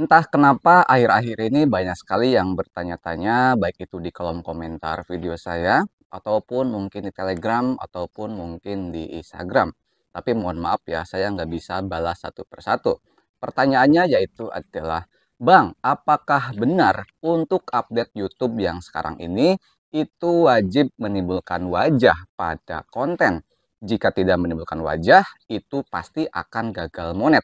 Entah kenapa akhir-akhir ini banyak sekali yang bertanya-tanya baik itu di kolom komentar video saya ataupun mungkin di Telegram ataupun mungkin di Instagram. Tapi mohon maaf ya saya nggak bisa balas satu persatu. Pertanyaannya yaitu adalah Bang, apakah benar untuk update YouTube yang sekarang ini itu wajib menimbulkan wajah pada konten? Jika tidak menimbulkan wajah, itu pasti akan gagal monet.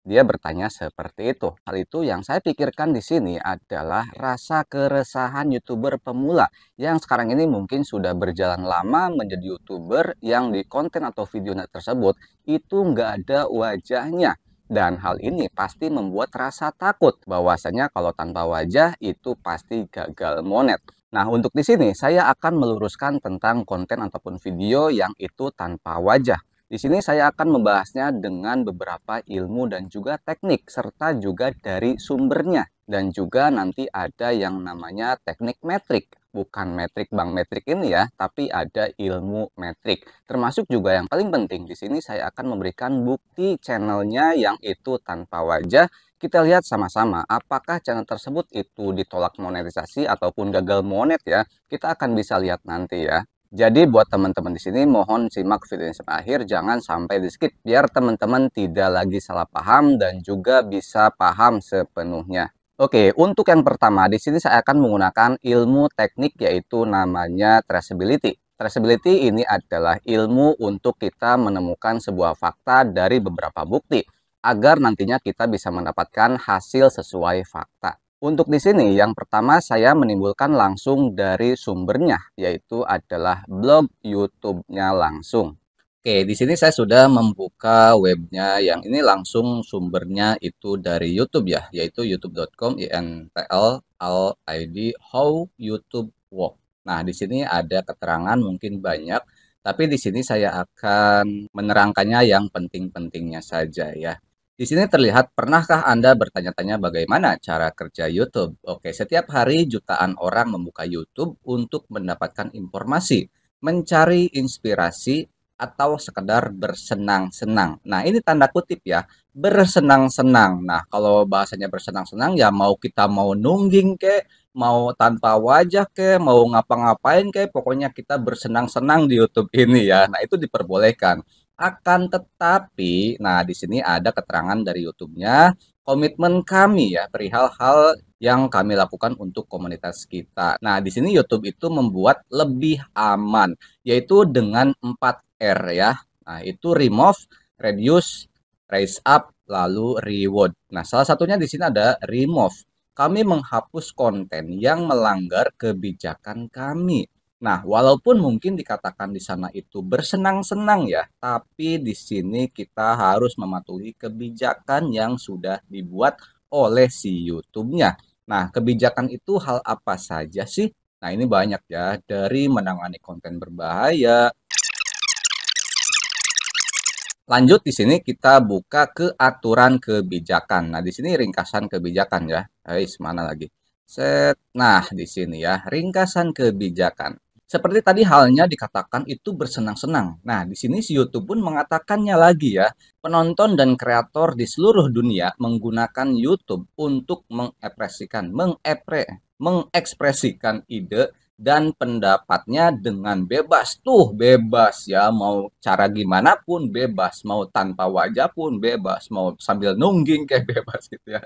Dia bertanya seperti itu. Hal itu yang saya pikirkan di sini adalah rasa keresahan YouTuber pemula yang sekarang ini mungkin sudah berjalan lama menjadi YouTuber yang di konten atau videonya tersebut itu nggak ada wajahnya. Dan hal ini pasti membuat rasa takut bahwasanya kalau tanpa wajah itu pasti gagal monet. Nah, untuk di sini saya akan meluruskan tentang konten ataupun video yang itu tanpa wajah. Di sini saya akan membahasnya dengan beberapa ilmu dan juga teknik serta juga dari sumbernya dan juga nanti ada yang namanya teknik metrik. Bukan metrik bank metrik ini ya, tapi ada ilmu metrik. Termasuk juga yang paling penting di sini saya akan memberikan bukti channelnya yang itu tanpa wajah. Kita lihat sama-sama apakah channel tersebut itu ditolak monetisasi ataupun gagal monet ya. Kita akan bisa lihat nanti ya. Jadi buat teman-teman di sini mohon simak video sampai akhir jangan sampai di skip biar teman-teman tidak lagi salah paham dan juga bisa paham sepenuhnya. Oke, untuk yang pertama di sini saya akan menggunakan ilmu teknik yaitu namanya traceability. Traceability ini adalah ilmu untuk kita menemukan sebuah fakta dari beberapa bukti agar nantinya kita bisa mendapatkan hasil sesuai fakta. Untuk di sini yang pertama saya menimbulkan langsung dari sumbernya yaitu adalah blog YouTube-nya langsung. Oke, di sini saya sudah membuka webnya yang ini langsung sumbernya itu dari YouTube ya, yaitu youtube.com intl al id how YouTube work. Nah, di sini ada keterangan mungkin banyak, tapi di sini saya akan menerangkannya yang penting-pentingnya saja ya. Di sini terlihat, pernahkah Anda bertanya-tanya bagaimana cara kerja YouTube? Oke, setiap hari jutaan orang membuka YouTube untuk mendapatkan informasi, mencari inspirasi, atau sekedar bersenang-senang. Nah, ini tanda kutip ya, bersenang-senang. Nah, kalau bahasanya bersenang-senang ya mau kita mau nungging ke, mau tanpa wajah ke, mau ngapa-ngapain ke, pokoknya kita bersenang-senang di YouTube ini ya. Nah, itu diperbolehkan. Akan tetapi, nah di sini ada keterangan dari YouTube-nya, komitmen kami ya perihal hal yang kami lakukan untuk komunitas kita. Nah, di sini YouTube itu membuat lebih aman, yaitu dengan 4R ya. Nah, itu remove, reduce, raise up, lalu reward. Nah, salah satunya di sini ada remove. Kami menghapus konten yang melanggar kebijakan kami Nah, walaupun mungkin dikatakan di sana itu bersenang-senang ya, tapi di sini kita harus mematuhi kebijakan yang sudah dibuat oleh si YouTube-nya. Nah, kebijakan itu hal apa saja sih? Nah, ini banyak ya, dari menangani konten berbahaya. Lanjut di sini kita buka ke aturan kebijakan. Nah, di sini ringkasan kebijakan ya. Guys, mana lagi? Set. Nah, di sini ya, ringkasan kebijakan. Seperti tadi halnya dikatakan itu bersenang-senang. Nah, di sini si YouTube pun mengatakannya lagi ya. Penonton dan kreator di seluruh dunia menggunakan YouTube untuk mengepresikan, mengepre, mengekspresikan ide dan pendapatnya dengan bebas. Tuh, bebas ya. Mau cara gimana pun bebas, mau tanpa wajah pun bebas, mau sambil nungging kayak bebas gitu ya.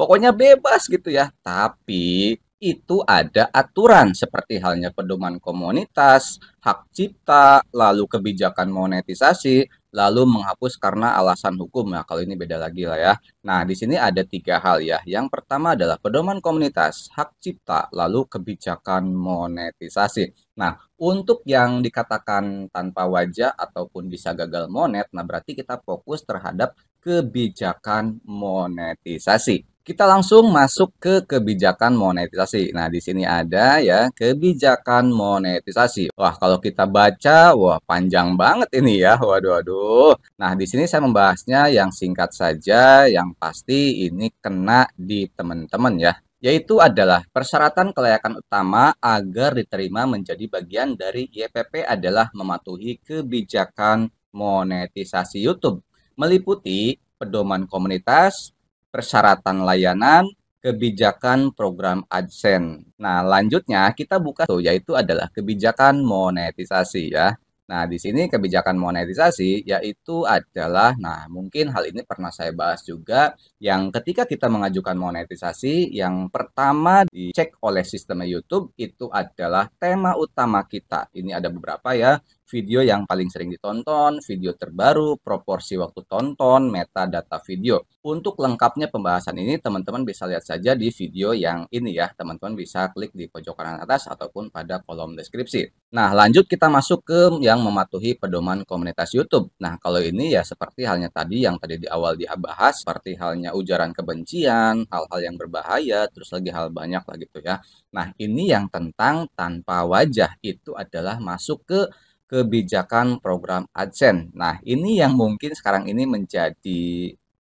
Pokoknya bebas gitu ya. Tapi itu ada aturan seperti halnya pedoman komunitas, hak cipta, lalu kebijakan monetisasi, lalu menghapus karena alasan hukum. Nah, kalau ini beda lagi lah ya. Nah, di sini ada tiga hal ya. Yang pertama adalah pedoman komunitas, hak cipta, lalu kebijakan monetisasi. Nah, untuk yang dikatakan tanpa wajah ataupun bisa gagal monet, nah berarti kita fokus terhadap kebijakan monetisasi. Kita langsung masuk ke kebijakan monetisasi. Nah, di sini ada ya kebijakan monetisasi. Wah, kalau kita baca, wah panjang banget ini ya. Waduh, waduh. Nah, di sini saya membahasnya yang singkat saja, yang pasti ini kena di teman-teman ya yaitu adalah persyaratan kelayakan utama agar diterima menjadi bagian dari YPP adalah mematuhi kebijakan monetisasi YouTube meliputi pedoman komunitas, persyaratan layanan, kebijakan program AdSense. Nah, lanjutnya kita buka tuh yaitu adalah kebijakan monetisasi ya. Nah, di sini kebijakan monetisasi yaitu adalah nah, mungkin hal ini pernah saya bahas juga yang ketika kita mengajukan monetisasi yang pertama dicek oleh sistem YouTube itu adalah tema utama kita. Ini ada beberapa ya video yang paling sering ditonton, video terbaru, proporsi waktu tonton, metadata video. Untuk lengkapnya pembahasan ini, teman-teman bisa lihat saja di video yang ini ya. Teman-teman bisa klik di pojok kanan atas ataupun pada kolom deskripsi. Nah, lanjut kita masuk ke yang mematuhi pedoman komunitas YouTube. Nah, kalau ini ya seperti halnya tadi yang tadi di awal dibahas, seperti halnya ujaran kebencian, hal-hal yang berbahaya, terus lagi hal banyak lah gitu ya. Nah, ini yang tentang tanpa wajah itu adalah masuk ke kebijakan program AdSense. Nah, ini yang mungkin sekarang ini menjadi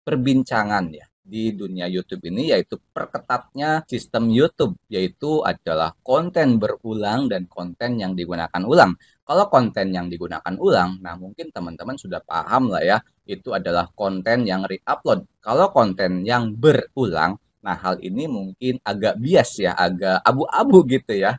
perbincangan ya di dunia YouTube ini yaitu perketatnya sistem YouTube yaitu adalah konten berulang dan konten yang digunakan ulang. Kalau konten yang digunakan ulang, nah mungkin teman-teman sudah paham lah ya, itu adalah konten yang re-upload. Kalau konten yang berulang, nah hal ini mungkin agak bias ya, agak abu-abu gitu ya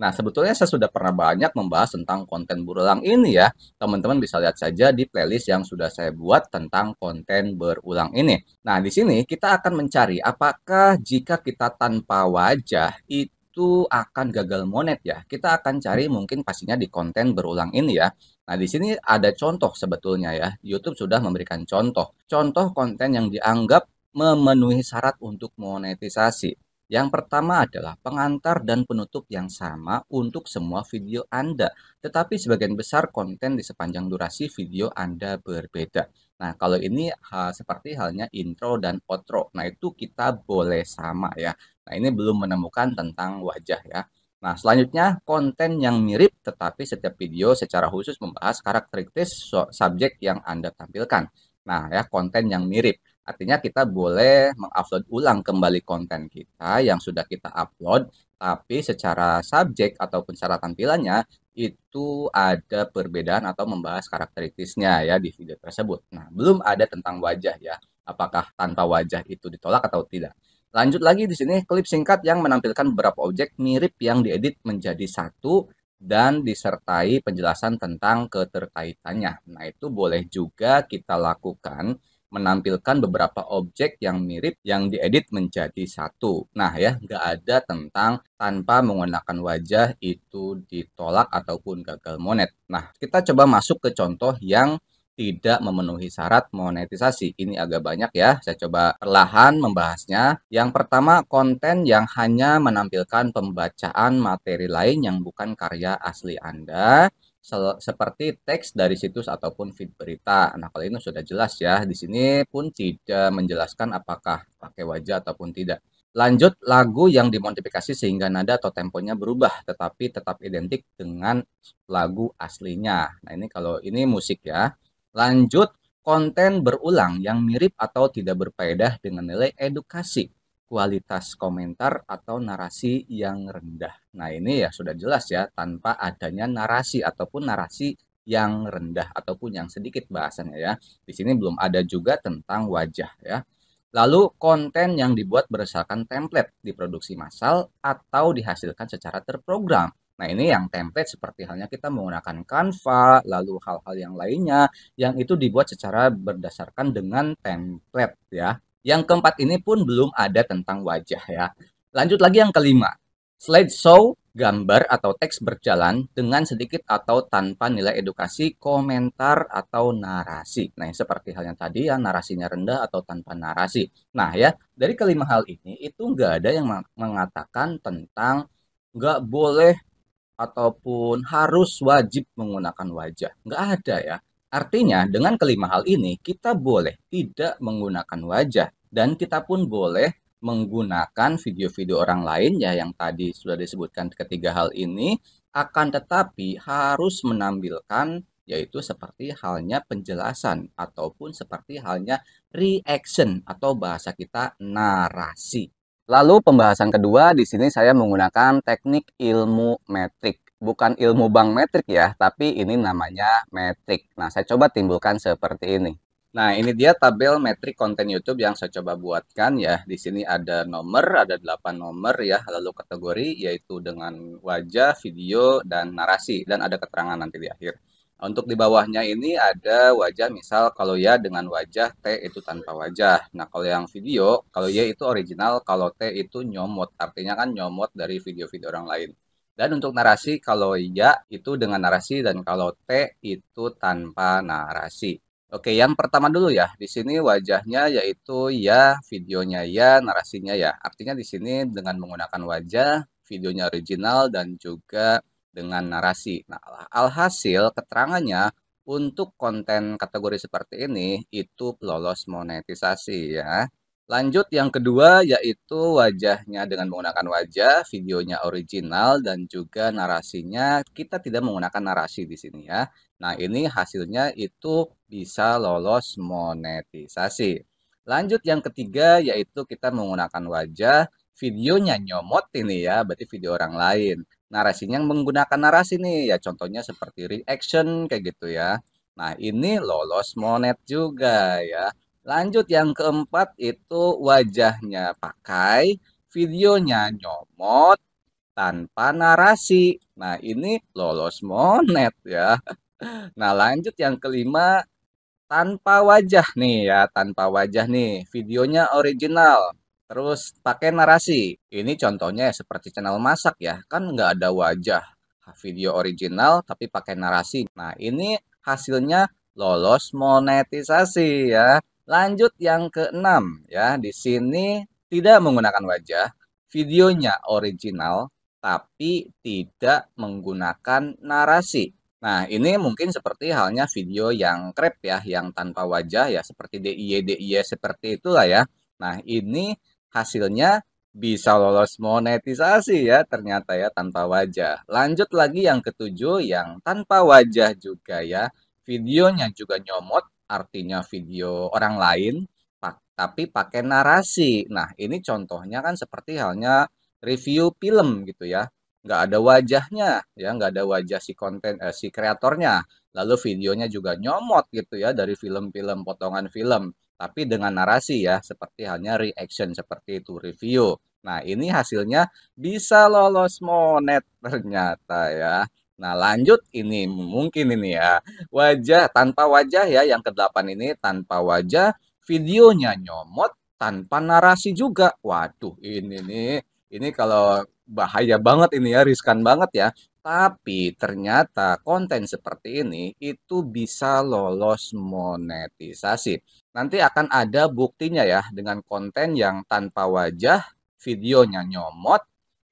Nah, sebetulnya saya sudah pernah banyak membahas tentang konten berulang ini ya. Teman-teman bisa lihat saja di playlist yang sudah saya buat tentang konten berulang ini. Nah, di sini kita akan mencari apakah jika kita tanpa wajah itu akan gagal monet ya. Kita akan cari mungkin pastinya di konten berulang ini ya. Nah, di sini ada contoh sebetulnya ya. YouTube sudah memberikan contoh. Contoh konten yang dianggap memenuhi syarat untuk monetisasi. Yang pertama adalah pengantar dan penutup yang sama untuk semua video Anda, tetapi sebagian besar konten di sepanjang durasi video Anda berbeda. Nah, kalau ini ha, seperti halnya intro dan outro. Nah, itu kita boleh sama ya. Nah, ini belum menemukan tentang wajah ya. Nah, selanjutnya konten yang mirip tetapi setiap video secara khusus membahas karakteristik subjek yang Anda tampilkan. Nah, ya konten yang mirip. Artinya kita boleh mengupload ulang kembali konten kita yang sudah kita upload, tapi secara subjek ataupun secara tampilannya itu ada perbedaan atau membahas karakteristiknya ya di video tersebut. Nah, belum ada tentang wajah ya. Apakah tanpa wajah itu ditolak atau tidak? Lanjut lagi di sini klip singkat yang menampilkan beberapa objek mirip yang diedit menjadi satu dan disertai penjelasan tentang keterkaitannya. Nah, itu boleh juga kita lakukan menampilkan beberapa objek yang mirip yang diedit menjadi satu. Nah ya, nggak ada tentang tanpa menggunakan wajah itu ditolak ataupun gagal monet. Nah, kita coba masuk ke contoh yang tidak memenuhi syarat monetisasi. Ini agak banyak ya, saya coba perlahan membahasnya. Yang pertama, konten yang hanya menampilkan pembacaan materi lain yang bukan karya asli Anda seperti teks dari situs ataupun feed berita. Nah, kalau ini sudah jelas ya. Di sini pun tidak menjelaskan apakah pakai wajah ataupun tidak. Lanjut lagu yang dimodifikasi sehingga nada atau temponya berubah tetapi tetap identik dengan lagu aslinya. Nah, ini kalau ini musik ya. Lanjut konten berulang yang mirip atau tidak berfaedah dengan nilai edukasi kualitas komentar atau narasi yang rendah. Nah, ini ya sudah jelas ya tanpa adanya narasi ataupun narasi yang rendah ataupun yang sedikit bahasanya ya. Di sini belum ada juga tentang wajah ya. Lalu konten yang dibuat berdasarkan template diproduksi massal atau dihasilkan secara terprogram. Nah, ini yang template seperti halnya kita menggunakan Canva, lalu hal-hal yang lainnya yang itu dibuat secara berdasarkan dengan template ya. Yang keempat ini pun belum ada tentang wajah ya. Lanjut lagi yang kelima. Slide show gambar atau teks berjalan dengan sedikit atau tanpa nilai edukasi, komentar atau narasi. Nah, seperti halnya tadi ya, narasinya rendah atau tanpa narasi. Nah ya, dari kelima hal ini itu nggak ada yang mengatakan tentang nggak boleh ataupun harus wajib menggunakan wajah. Nggak ada ya. Artinya, dengan kelima hal ini, kita boleh tidak menggunakan wajah, dan kita pun boleh menggunakan video-video orang lain ya yang tadi sudah disebutkan ketiga hal ini akan tetapi harus menampilkan yaitu seperti halnya penjelasan ataupun seperti halnya reaction atau bahasa kita narasi. Lalu pembahasan kedua di sini saya menggunakan teknik ilmu metrik bukan ilmu bank metrik ya, tapi ini namanya metrik. Nah, saya coba timbulkan seperti ini. Nah, ini dia tabel metrik konten YouTube yang saya coba buatkan ya. Di sini ada nomor, ada 8 nomor ya, lalu kategori yaitu dengan wajah, video, dan narasi. Dan ada keterangan nanti di akhir. Untuk di bawahnya ini ada wajah, misal kalau ya dengan wajah, T itu tanpa wajah. Nah, kalau yang video, kalau ya itu original, kalau T itu nyomot. Artinya kan nyomot dari video-video orang lain. Dan untuk narasi, kalau ya itu dengan narasi dan kalau T itu tanpa narasi. Oke, yang pertama dulu ya. Di sini wajahnya yaitu ya, videonya ya, narasinya ya. Artinya di sini dengan menggunakan wajah, videonya original dan juga dengan narasi. Nah, alhasil keterangannya untuk konten kategori seperti ini itu lolos monetisasi ya. Lanjut yang kedua yaitu wajahnya dengan menggunakan wajah, videonya original dan juga narasinya kita tidak menggunakan narasi di sini ya. Nah, ini hasilnya itu bisa lolos monetisasi. Lanjut yang ketiga yaitu kita menggunakan wajah, videonya nyomot ini ya, berarti video orang lain. Narasinya menggunakan narasi nih ya, contohnya seperti reaction kayak gitu ya. Nah, ini lolos monet juga ya. Lanjut yang keempat itu wajahnya pakai, videonya nyomot tanpa narasi. Nah, ini lolos monet ya. Nah, lanjut yang kelima tanpa wajah nih ya, tanpa wajah nih. Videonya original. Terus pakai narasi. Ini contohnya seperti channel masak ya, kan nggak ada wajah. Video original tapi pakai narasi. Nah, ini hasilnya lolos monetisasi ya. Lanjut yang keenam ya, di sini tidak menggunakan wajah, videonya original tapi tidak menggunakan narasi. Nah, ini mungkin seperti halnya video yang krep ya, yang tanpa wajah ya, seperti DIY DIY seperti itulah ya. Nah, ini hasilnya bisa lolos monetisasi ya ternyata ya tanpa wajah. Lanjut lagi yang ketujuh yang tanpa wajah juga ya. Videonya juga nyomot artinya video orang lain tapi pakai narasi. Nah, ini contohnya kan seperti halnya review film gitu ya. Nggak ada wajahnya, ya nggak ada wajah si konten eh, si kreatornya. Lalu videonya juga nyomot gitu ya dari film-film potongan film, tapi dengan narasi ya, seperti halnya reaction seperti itu review. Nah, ini hasilnya bisa lolos monet ternyata ya. Nah, lanjut ini mungkin ini ya. Wajah tanpa wajah ya yang ke kedelapan ini tanpa wajah, videonya nyomot tanpa narasi juga. Waduh, ini nih ini kalau bahaya banget ini ya, riskan banget ya. Tapi ternyata konten seperti ini itu bisa lolos monetisasi. Nanti akan ada buktinya ya dengan konten yang tanpa wajah, videonya nyomot,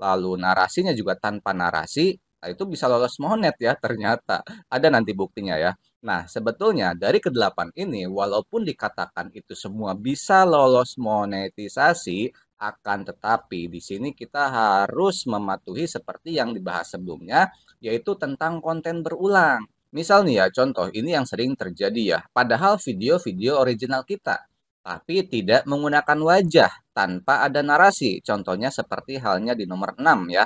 lalu narasinya juga tanpa narasi, Nah, itu bisa lolos Monet ya ternyata. Ada nanti buktinya ya. Nah, sebetulnya dari kedelapan ini walaupun dikatakan itu semua bisa lolos monetisasi, akan tetapi di sini kita harus mematuhi seperti yang dibahas sebelumnya yaitu tentang konten berulang. misalnya ya contoh ini yang sering terjadi ya padahal video-video original kita tapi tidak menggunakan wajah tanpa ada narasi. Contohnya seperti halnya di nomor 6 ya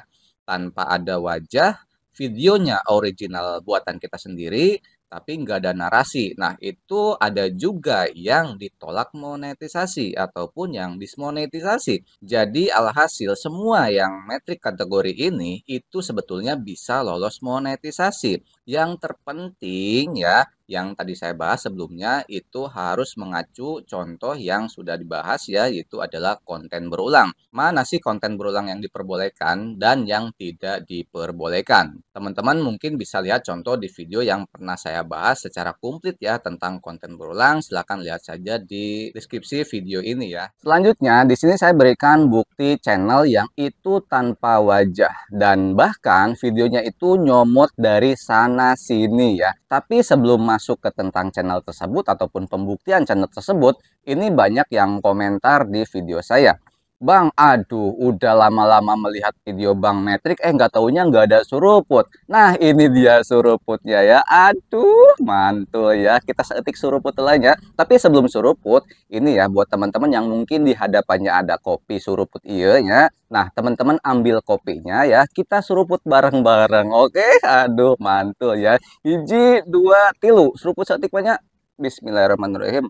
tanpa ada wajah, videonya original buatan kita sendiri, tapi nggak ada narasi. Nah, itu ada juga yang ditolak monetisasi ataupun yang dismonetisasi. Jadi, alhasil semua yang metrik kategori ini itu sebetulnya bisa lolos monetisasi. Yang terpenting ya, yang tadi saya bahas sebelumnya itu harus mengacu contoh yang sudah dibahas ya, yaitu adalah konten berulang. Mana sih konten berulang yang diperbolehkan dan yang tidak diperbolehkan? Teman-teman mungkin bisa lihat contoh di video yang pernah saya bahas secara komplit ya tentang konten berulang. Silahkan lihat saja di deskripsi video ini ya. Selanjutnya di sini saya berikan bukti channel yang itu tanpa wajah dan bahkan videonya itu nyomot dari san sana sini ya. Tapi sebelum masuk ke tentang channel tersebut ataupun pembuktian channel tersebut, ini banyak yang komentar di video saya. Bang, aduh, udah lama-lama melihat video Bang Netrik, eh nggak taunya nggak ada suruput. Nah, ini dia suruputnya ya. Aduh, mantul ya. Kita seetik suruput lainnya. Tapi sebelum suruput, ini ya buat teman-teman yang mungkin di hadapannya ada kopi suruput iya ya. Nah, teman-teman ambil kopinya ya. Kita suruput bareng-bareng, oke? Aduh, mantul ya. Iji, dua, tilu. Suruput seetik banyak. Bismillahirrahmanirrahim.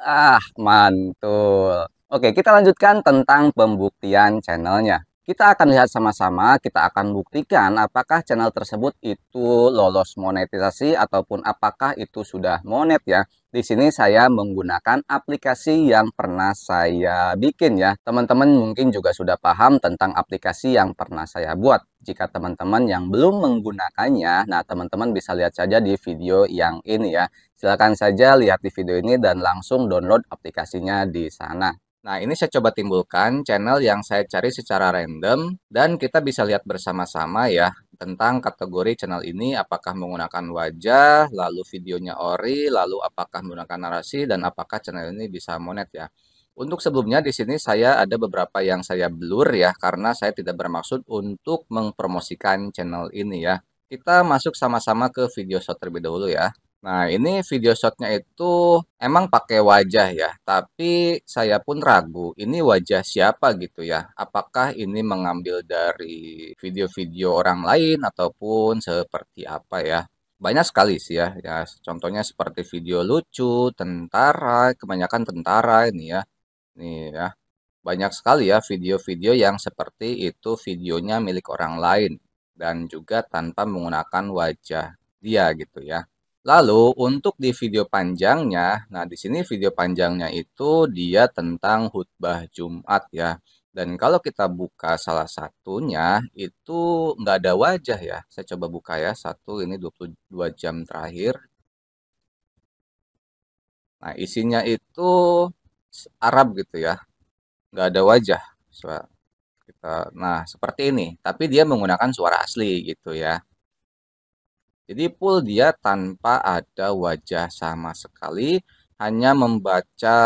Ah, mantul. Oke, kita lanjutkan tentang pembuktian channelnya. Kita akan lihat sama-sama, kita akan buktikan apakah channel tersebut itu lolos monetisasi ataupun apakah itu sudah monet ya. Di sini saya menggunakan aplikasi yang pernah saya bikin ya. Teman-teman mungkin juga sudah paham tentang aplikasi yang pernah saya buat. Jika teman-teman yang belum menggunakannya, nah teman-teman bisa lihat saja di video yang ini ya. silahkan saja lihat di video ini dan langsung download aplikasinya di sana. Nah, ini saya coba timbulkan channel yang saya cari secara random dan kita bisa lihat bersama-sama ya tentang kategori channel ini apakah menggunakan wajah, lalu videonya ori, lalu apakah menggunakan narasi dan apakah channel ini bisa monet ya. Untuk sebelumnya di sini saya ada beberapa yang saya blur ya karena saya tidak bermaksud untuk mempromosikan channel ini ya. Kita masuk sama-sama ke video short terlebih dahulu ya. Nah, ini video shotnya itu emang pakai wajah ya, tapi saya pun ragu ini wajah siapa gitu ya. Apakah ini mengambil dari video-video orang lain ataupun seperti apa ya. Banyak sekali sih ya, ya contohnya seperti video lucu, tentara, kebanyakan tentara ini ya. Nih ya, banyak sekali ya video-video yang seperti itu videonya milik orang lain dan juga tanpa menggunakan wajah dia gitu ya. Lalu untuk di video panjangnya, nah di sini video panjangnya itu dia tentang khutbah Jumat ya. Dan kalau kita buka salah satunya itu nggak ada wajah ya. Saya coba buka ya satu ini 22 jam terakhir. Nah isinya itu Arab gitu ya, nggak ada wajah. Nah seperti ini, tapi dia menggunakan suara asli gitu ya. Jadi full dia tanpa ada wajah sama sekali, hanya membaca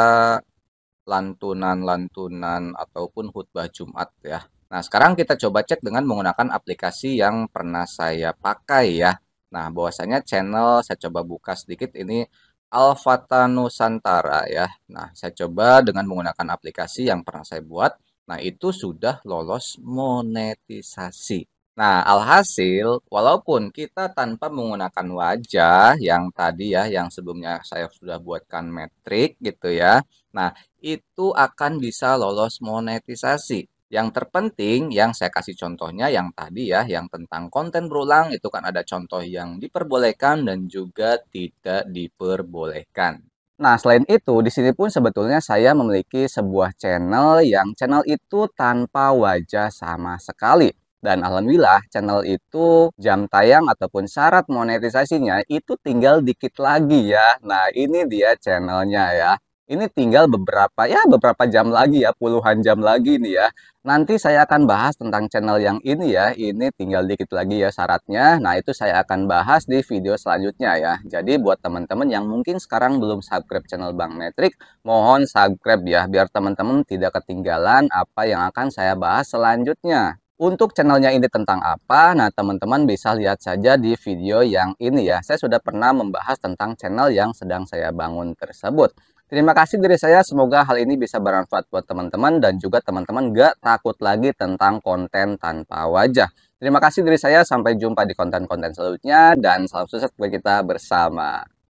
lantunan-lantunan ataupun khutbah Jumat ya. Nah, sekarang kita coba cek dengan menggunakan aplikasi yang pernah saya pakai ya. Nah, bahwasanya channel saya coba buka sedikit ini Alfata Nusantara ya. Nah, saya coba dengan menggunakan aplikasi yang pernah saya buat. Nah, itu sudah lolos monetisasi. Nah, alhasil, walaupun kita tanpa menggunakan wajah yang tadi ya, yang sebelumnya saya sudah buatkan metrik gitu ya. Nah, itu akan bisa lolos monetisasi. Yang terpenting, yang saya kasih contohnya yang tadi ya, yang tentang konten berulang itu kan ada contoh yang diperbolehkan dan juga tidak diperbolehkan. Nah, selain itu, di sini pun sebetulnya saya memiliki sebuah channel yang channel itu tanpa wajah sama sekali. Dan alhamdulillah channel itu jam tayang ataupun syarat monetisasinya itu tinggal dikit lagi ya. Nah ini dia channelnya ya. Ini tinggal beberapa ya beberapa jam lagi ya puluhan jam lagi nih ya. Nanti saya akan bahas tentang channel yang ini ya. Ini tinggal dikit lagi ya syaratnya. Nah, itu saya akan bahas di video selanjutnya ya. Jadi buat teman-teman yang mungkin sekarang belum subscribe channel Bank Metric, mohon subscribe ya biar teman-teman tidak ketinggalan apa yang akan saya bahas selanjutnya. Untuk channelnya ini tentang apa? Nah, teman-teman bisa lihat saja di video yang ini ya. Saya sudah pernah membahas tentang channel yang sedang saya bangun tersebut. Terima kasih dari saya, semoga hal ini bisa bermanfaat buat teman-teman dan juga teman-teman gak takut lagi tentang konten tanpa wajah. Terima kasih dari saya, sampai jumpa di konten-konten selanjutnya dan salam sukses buat kita bersama.